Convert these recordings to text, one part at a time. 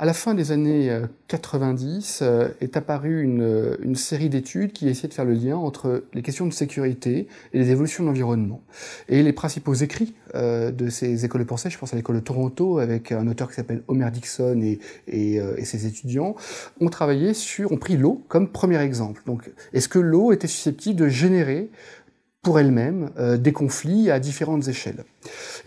À la fin des années 90 euh, euh, est apparue euh, une, série d'études qui essaient de faire le lien entre les questions de sécurité et les évolutions de l'environnement. Et les principaux écrits de ces écoles de pensée, je pense à l'école de Toronto avec un auteur qui s'appelle Homer Dixon et, et, ses étudiants, ont travaillé sur, ont pris l'eau comme premier exemple. Donc, est-ce que l'eau était susceptible de générer pour elle-même euh, des conflits à différentes échelles.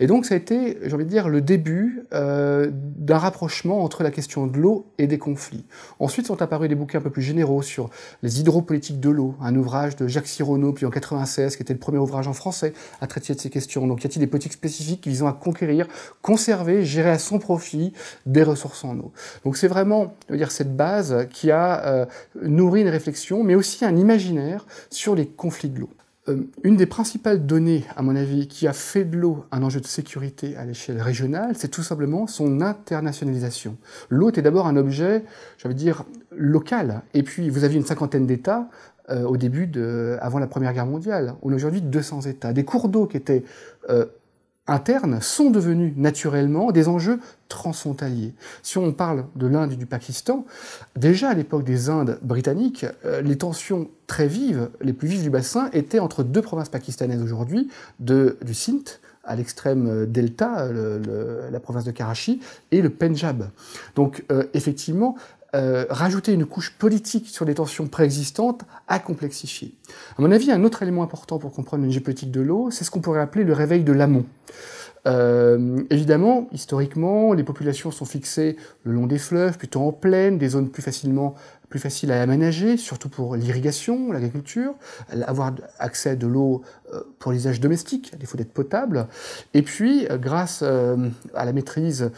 Et donc ça a été, j'ai envie de dire, le début euh, d'un rapprochement entre la question de l'eau et des conflits. Ensuite sont apparus des bouquins un peu plus généraux sur les hydropolitiques de l'eau, un ouvrage de Jacques Sirono, puis en 96, qui était le premier ouvrage en français à traiter de ces questions. Donc y a-t-il des politiques spécifiques visant à conquérir, conserver, gérer à son profit des ressources en eau Donc c'est vraiment, je veux dire, cette base qui a euh, nourri une réflexion, mais aussi un imaginaire sur les conflits de l'eau. Euh, une des principales données, à mon avis, qui a fait de l'eau un enjeu de sécurité à l'échelle régionale, c'est tout simplement son internationalisation. L'eau était d'abord un objet, j'allais dire, local. Et puis, vous aviez une cinquantaine d'États euh, au début de, avant la Première Guerre mondiale. On a aujourd'hui 200 États. Des cours d'eau qui étaient euh, internes sont devenus naturellement des enjeux transfrontaliers. Si on parle de l'Inde et du Pakistan, déjà à l'époque des Indes britanniques, euh, les tensions très vives, les plus vives du bassin, étaient entre deux provinces pakistanaises aujourd'hui, du Sindh, à l'extrême euh, delta, la province de Karachi, et le Punjab. Donc euh, effectivement, euh, rajouter une couche politique sur les tensions préexistantes a complexifié. À mon avis, un autre élément important pour comprendre une géopolitique de l'eau, c'est ce qu'on pourrait appeler le réveil de l'amont. Euh, évidemment, historiquement, les populations sont fixées le long des fleuves, plutôt en plaine, des zones plus facilement plus faciles à aménager, surtout pour l'irrigation, l'agriculture, avoir accès de l'eau euh, pour l'usage domestique, à défaut d'être potable. Et puis, euh, grâce euh, à la maîtrise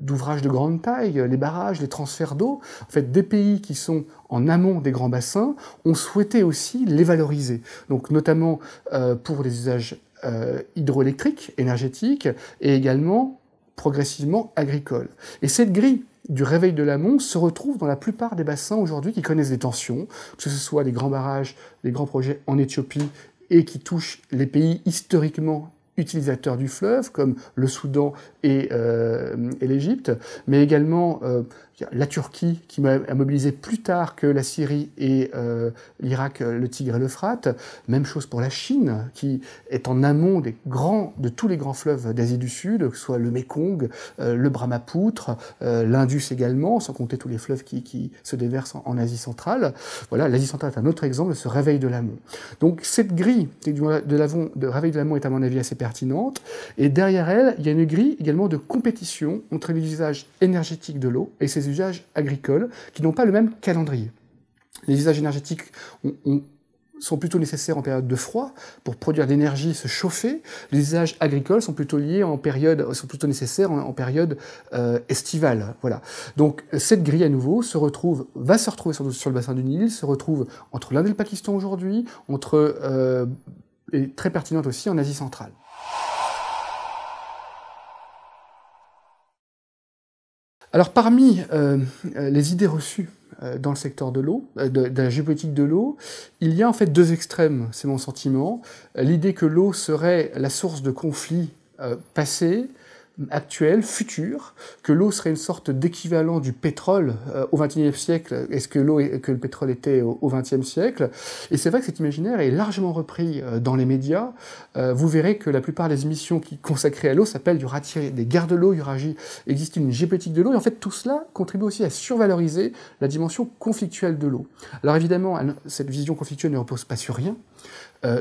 d'ouvrages de grande taille, les barrages, les transferts d'eau, en fait, des pays qui sont en amont des grands bassins ont souhaité aussi les valoriser. Donc, notamment pour les usages euh, hydroélectrique, énergétique, et également progressivement agricole. Et cette grille du réveil de l'amont se retrouve dans la plupart des bassins aujourd'hui qui connaissent des tensions, que ce soit des grands barrages, des grands projets en Éthiopie et qui touchent les pays historiquement utilisateurs du fleuve, comme le Soudan et, euh, l'Égypte, mais également euh, la Turquie, qui a mobilisé plus tard que la Syrie et euh, l'Irak, euh, le Tigre et l'Euphrate. Même chose pour la Chine, qui est en amont des grands, de tous les grands fleuves d'Asie du Sud, que ce soit le Mekong, euh, le Brahmapoutre, l'Indus également, sans compter tous les fleuves qui, qui se déversent en, Asie centrale. Voilà, l'Asie centrale est un autre exemple de ce réveil de l'amont. Donc cette grille de, de réveil de l'amont est à mon avis assez pertinente. Et derrière elle, il y a une grille également de compétition entre l'usage énergétique de l'eau et ses usages agricoles qui n'ont pas le même calendrier. Les usages énergétiques sont plutôt nécessaires en période de froid pour produire de l'énergie, se chauffer. Les usages agricoles sont plutôt liés en période, sont plutôt nécessaires en, période euh, estivale. Voilà. Donc cette grille à nouveau se retrouve, va se retrouver sur, le bassin du Nil, se retrouve entre l'Inde et le Pakistan aujourd'hui, entre euh, et très pertinente aussi en Asie centrale. Alors parmi euh, euh, les idées reçues euh, dans le secteur de l'eau, de, la géopolitique de l'eau, il y a en fait deux extrêmes, c'est mon sentiment. L'idée que l'eau serait la source de conflits passés actuelle, future, que l'eau serait une sorte d'équivalent du pétrole euh, au XXIe siècle, est-ce que l'eau que le pétrole était au XXe siècle Et c'est vrai que cet imaginaire est largement repris euh, dans les médias. Euh, vous verrez que la plupart des émissions qui consacrées à l'eau s'appellent du ratir des guerres de l'eau, il existe une géopolitique de l'eau, et en fait tout cela contribue aussi à survaloriser la dimension conflictuelle de l'eau. Alors évidemment, cette vision conflictuelle ne repose pas sur rien.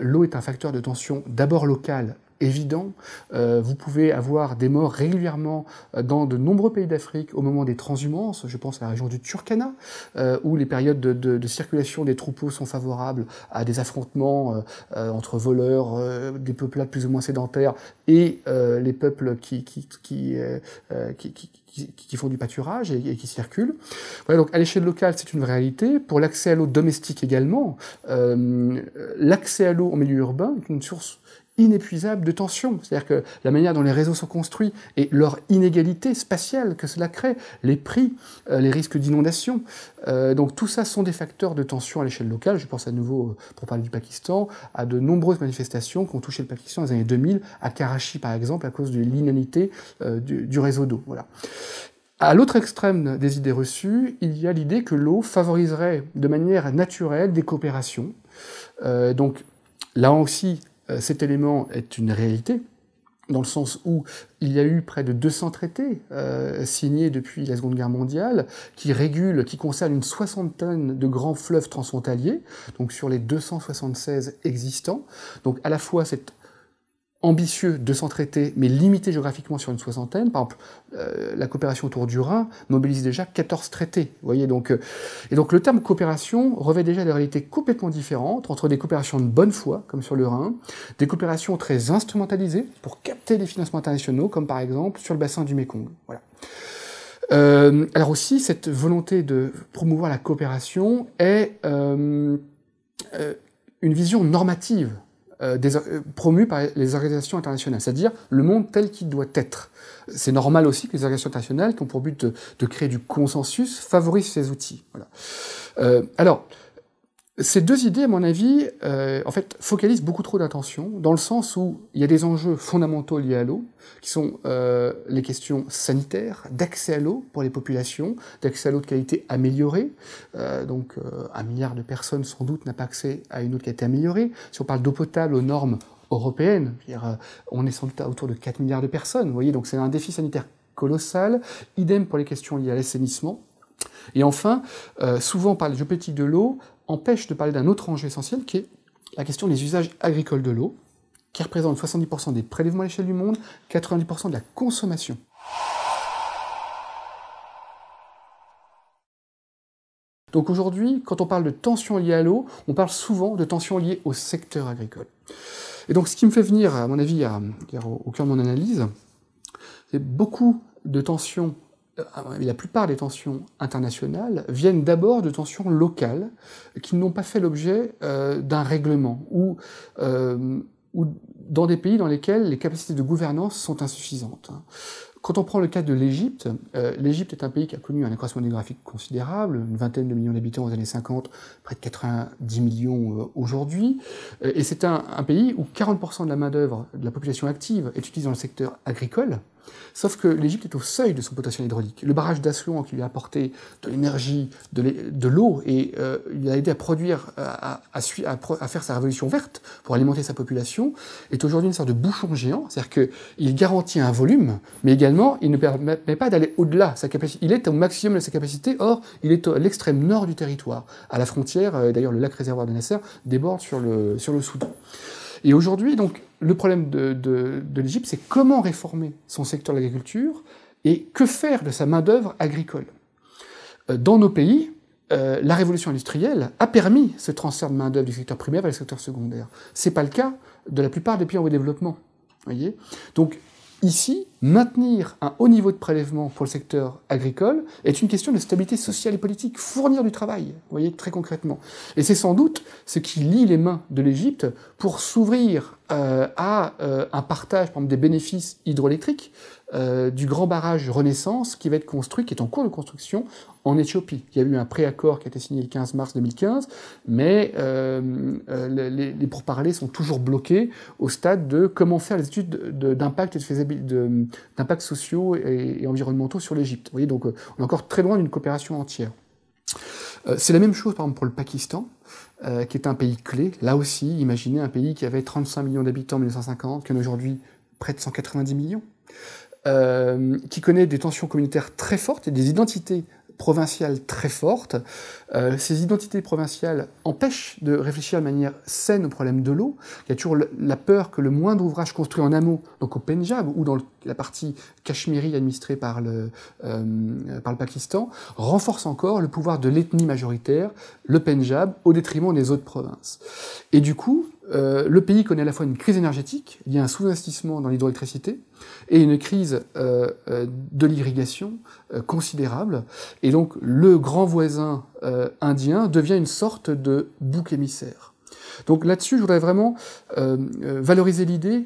l'eau est un facteur de tension d'abord locale évident. Euh, vous pouvez avoir des morts régulièrement euh, dans de nombreux pays d'Afrique au moment des transhumances, je pense à la région du Turkana, euh, où les périodes de, de, de, circulation des troupeaux sont favorables à des affrontements euh, euh entre voleurs, euh, des peuples plus ou moins sédentaires, et les peuples qui, qui, qui, qui, qui qui, font du pâturage et, qui circulent. Voilà, donc à l'échelle locale, c'est une réalité. Pour l'accès à l'eau domestique également, euh, l'accès à l'eau en milieu urbain est une source inépuisable de tensions. C'est-à-dire que la manière dont les réseaux sont construits et leur inégalité spatiale que cela crée, les prix, euh, les risques d'inondation, euh, donc tout ça sont des facteurs de tension à l'échelle locale. Je pense à nouveau, euh, pour parler du Pakistan, à de nombreuses manifestations qui ont touché le Pakistan dans les années 2000, à Karachi par exemple, à cause de l'inanité du, du, réseau d'eau. Voilà. À l'autre extrême des idées reçues, il y a l'idée que l'eau favoriserait de manière naturelle des coopérations. donc là aussi, euh, cet élément est une réalité, dans le sens où il y a eu près de 200 traités euh, signés depuis la Seconde Guerre mondiale qui régulent, qui concernent une soixantaine de grands fleuves transfrontaliers, donc sur les 276 existants. Donc à la fois cette ambitieux de s'en traiter, mais limité géographiquement sur une soixantaine. Par exemple, euh, la coopération autour du Rhin mobilise déjà 14 traités. Vous voyez donc, euh, et donc le terme coopération revêt déjà des réalités complètement différentes entre des coopérations de bonne foi, comme sur le Rhin, des coopérations très instrumentalisées pour capter des financements internationaux, comme par exemple sur le bassin du Mékong. Voilà. Euh, alors aussi, cette volonté de promouvoir la coopération est une vision normative euh, euh promu par les organisations internationales, c'est-à-dire le monde tel qu'il doit être. C'est normal aussi que les organisations internationales, qui ont pour but de, créer du consensus, favorisent ces outils. Voilà. Euh, alors, ces deux idées, à mon avis, euh, en fait, focalisent beaucoup trop d'attention, dans le sens où il y a des enjeux fondamentaux liés à l'eau, qui sont euh, les questions sanitaires, d'accès à l'eau pour les populations, d'accès à l'eau de qualité améliorée. Euh, donc, un milliard de personnes, sans doute, n'a pas accès à une eau de qualité améliorée. Si on parle d'eau potable aux normes européennes, on est sans doute autour de 4 milliards de personnes, vous voyez, donc c'est un défi sanitaire colossal. Idem pour les questions liées à l'assainissement. Et enfin, souvent par la géopolitique de l'eau, empêche de parler d'un autre enjeu essentiel qui est la question des usages agricoles de l'eau, qui représente 70% des prélèvements à l'échelle du monde, 90% de la consommation. Donc aujourd'hui, quand on parle de tensions liées à l'eau, on parle souvent de tensions liées au secteur agricole. Et donc ce qui me fait venir, à mon avis, au cœur de mon analyse, c'est beaucoup de tensions euh, ah, la plupart des tensions internationales viennent d'abord de tensions locales qui n'ont pas fait l'objet euh, d'un règlement euh, ou, dans des pays dans lesquels les capacités de gouvernance sont insuffisantes. Hein. Quand on prend le cas de l'Égypte, l'Égypte est un pays qui a connu un accroissement démographique considérable, une vingtaine de millions d'habitants aux années 50, près de 90 millions aujourd'hui, et c'est un, un, pays où 40% de la main-d'œuvre de la population active est utilisée dans le secteur agricole, Sauf que l'Égypte est au seuil de son potentiel hydraulique. Le barrage d'assouan qui lui a apporté de l'énergie, de l'eau, et euh, il a aidé à produire, à, faire sa révolution verte pour alimenter sa population, est aujourd'hui une sorte de bouchon géant. C'est-à-dire qu'il garantit un volume, mais également il ne permet pas d'aller au-delà. il est au maximum de sa capacité. Or, il est à l'extrême nord du territoire, à la frontière. Euh, d'ailleurs, le lac réservoir de Nasser déborde sur le, sur le Soudan. Et aujourd'hui, donc, le problème de, l'Égypte, c'est comment réformer son secteur de l'agriculture et que faire de sa main-d'œuvre agricole. Euh, dans nos pays, euh, la révolution industrielle a permis ce transfert de main-d'œuvre du secteur primaire vers le secteur secondaire. C'est pas le cas de la plupart des pays en voie développement. Voyez Donc, Ici, maintenir un haut niveau de prélèvement pour le secteur agricole est une question de stabilité sociale et politique, fournir du travail, vous voyez, très concrètement. Et c'est sans doute ce qui lie les mains de l'Égypte pour s'ouvrir euh, à euh, un partage, des bénéfices hydroélectriques euh, du grand barrage Renaissance qui va être construit, qui est en cours de construction en Éthiopie. Il y a eu un préaccord qui a été signé le 15 mars 2015, mais euh, euh, les, pourparlers sont toujours bloqués au stade de comment faire les études d'impact et d'impacts sociaux et, environnementaux sur l'Égypte. Vous voyez, donc on est encore très loin d'une coopération entière. C'est la même chose par exemple pour le Pakistan, qui est un pays clé. Là aussi, imaginez un pays qui avait 35 millions d'habitants en 1950, qui en a aujourd'hui près de 190 millions. Euh, qui connaît des tensions communautaires très fortes et des identités provinciales très fortes. Euh, ces identités provinciales empêchent de réfléchir de manière saine au problème de l'eau. Il y a toujours la peur que le moindre ouvrage construit en amont, donc au Punjab ou dans la partie cachemirie administrée par le, euh, par le Pakistan, renforce encore le pouvoir de l'ethnie majoritaire, le Punjab, au détriment des autres provinces. Et du coup, euh, le pays connaît à la fois une crise énergétique, il y a un sous-investissement dans l'hydroélectricité, et une crise euh, euh, de l'irrigation considérable. Et donc le grand voisin indien devient une sorte de bouc émissaire. Donc là-dessus, je voudrais vraiment valoriser l'idée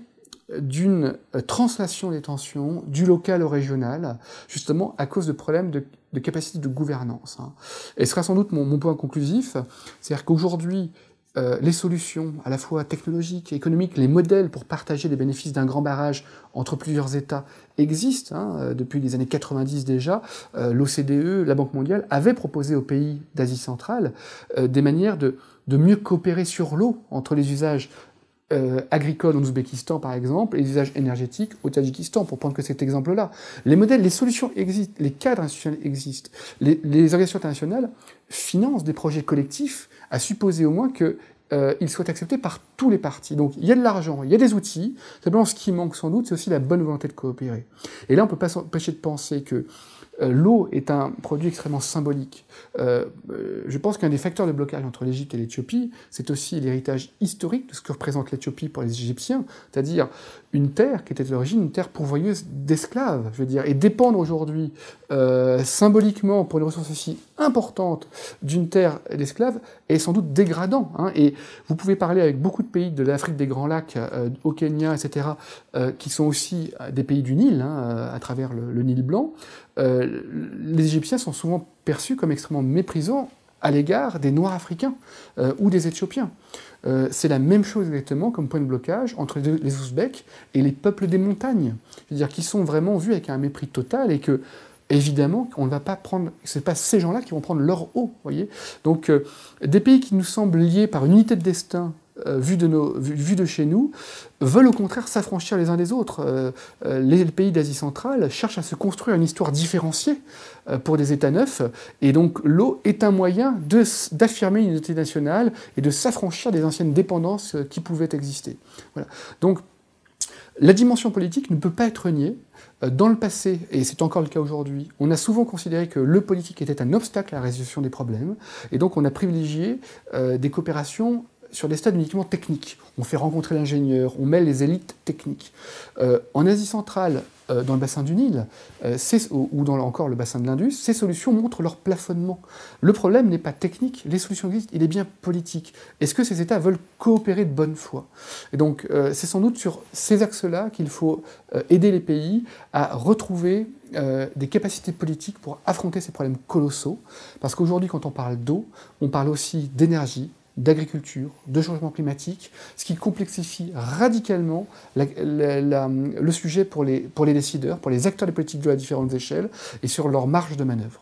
d'une translation des tensions du local au régional, justement à cause de problèmes de, capacité de gouvernance. Hein. Et ce sera sans doute mon, mon point conclusif, c'est-à-dire qu'aujourd'hui, euh, les solutions à la fois technologiques et économiques, les modèles pour partager les bénéfices d'un grand barrage entre plusieurs États existent hein, euh, depuis les années 90 déjà. Euh, L'OCDE, la Banque mondiale avaient proposé aux pays d'Asie centrale des manières de, mieux coopérer sur l'eau entre les usages agricoles en Ouzbékistan par exemple, et les usages énergétiques au Tadjikistan, pour prendre que cet exemple-là. Les modèles, les solutions existent, les cadres institutionnels existent. les, organisations internationales finance des projets collectifs à supposer au moins que euh, il soit accepté par tous les partis. Donc il y a de l'argent, il y a des outils. Simplement, ce qui manque sans doute, c'est aussi la bonne volonté de coopérer. Et là, on peut pas s'empêcher de penser que euh, l'eau est un produit extrêmement symbolique. Euh, euh, je pense qu'un des facteurs de blocage entre l'Égypte et l'Éthiopie, c'est aussi l'héritage historique de ce que représente l'Éthiopie pour les Égyptiens, c'est-à-dire une terre qui était à l'origine une terre pourvoyeuse d'esclaves, je veux dire, et dépendre aujourd'hui euh, symboliquement pour une ressource aussi importante d'une terre d'esclaves est sans doute dégradant. Hein, et vous pouvez parler avec beaucoup de pays de l'Afrique des Grands Lacs, au Kenya, etc., qui sont aussi des pays du Nil, hein, à travers le, le Nil blanc. Euh, les Égyptiens sont souvent perçus comme extrêmement méprisants à l'égard des Noirs africains euh, ou des Éthiopiens. Euh, c'est la même chose exactement comme point de blocage entre les Ouzbeks et les peuples des montagnes, c'est-à-dire qui sont vraiment vus avec un mépris total et que évidemment on ne va pas prendre, c'est pas ces gens-là qui vont prendre leur eau, voyez. Donc des pays qui nous semblent liés par une unité de destin euh, vu de, nos, vu, de chez nous, veulent au contraire s'affranchir les uns des autres. Euh, euh, les pays d'Asie centrale cherchent à se construire une histoire différenciée pour des États neufs, et donc l'eau est un moyen d'affirmer une unité nationale et de s'affranchir des anciennes dépendances qui pouvaient exister. Voilà. Donc la dimension politique ne peut pas être niée. Dans le passé, et c'est encore le cas aujourd'hui, on a souvent considéré que le politique était un obstacle à la résolution des problèmes, et donc on a privilégié des coopérations sur des stades uniquement techniques. On fait rencontrer l'ingénieur, on met les élites techniques. Euh, en Asie centrale, euh, dans le bassin du Nil, euh, ou dans encore le bassin de l'Indus, ces solutions montrent leur plafonnement. Le problème n'est pas technique, les solutions existent, il est bien politique. Est-ce que ces États veulent coopérer de bonne foi Et donc, c'est sans doute sur ces axes-là qu'il faut aider les pays à retrouver des capacités politiques pour affronter ces problèmes colossaux. Parce qu'aujourd'hui, quand on parle d'eau, on parle aussi d'énergie, d'agriculture, de changement climatique, ce qui complexifie radicalement le sujet pour les, pour les décideurs, pour les acteurs des politiques de à différentes échelles et sur leur marge de manœuvre.